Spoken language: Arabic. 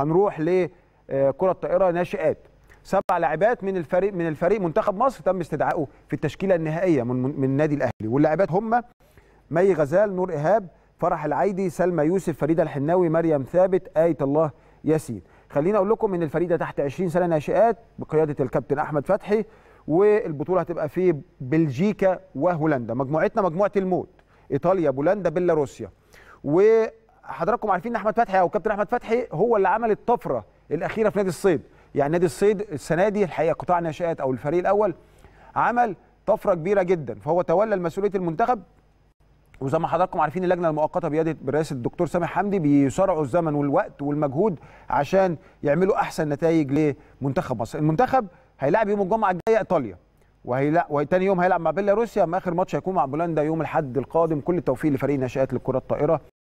هنروح لكره آه، الطائره ناشئات سبع لاعبات من الفريق من الفريق منتخب مصر تم استدعائه في التشكيله النهائيه من من النادي الاهلي واللاعبات هم مي غزال نور ايهاب فرح العيدي سلمى يوسف فريده الحناوي مريم ثابت ايه الله ياسين خليني اقول لكم ان الفريق ده تحت 20 سنه ناشئات بقياده الكابتن احمد فتحي والبطوله هتبقى في بلجيكا وهولندا مجموعتنا مجموعه الموت ايطاليا بولندا بيلاروسيا و حضراتكم عارفين ان احمد فتحي او كابتن احمد فتحي هو اللي عمل الطفره الاخيره في نادي الصيد يعني نادي الصيد السنه دي الحقيقه قطاع الناشئات او الفريق الاول عمل طفره كبيره جدا فهو تولى مسؤوليه المنتخب وزي ما حضراتكم عارفين اللجنه المؤقته بيد برئاسه الدكتور سامح حمدي بيسرعوا الزمن والوقت والمجهود عشان يعملوا احسن نتائج لمنتخب مصر المنتخب هيلاعب يوم الجمعه الجايه ايطاليا وهيلاعب وتاني يوم هيلعب مع بيلاروسيا اما اخر ماتش هيكون مع بولندا يوم الاحد القادم كل التوفيق لفريق ناشئات للكره الطائره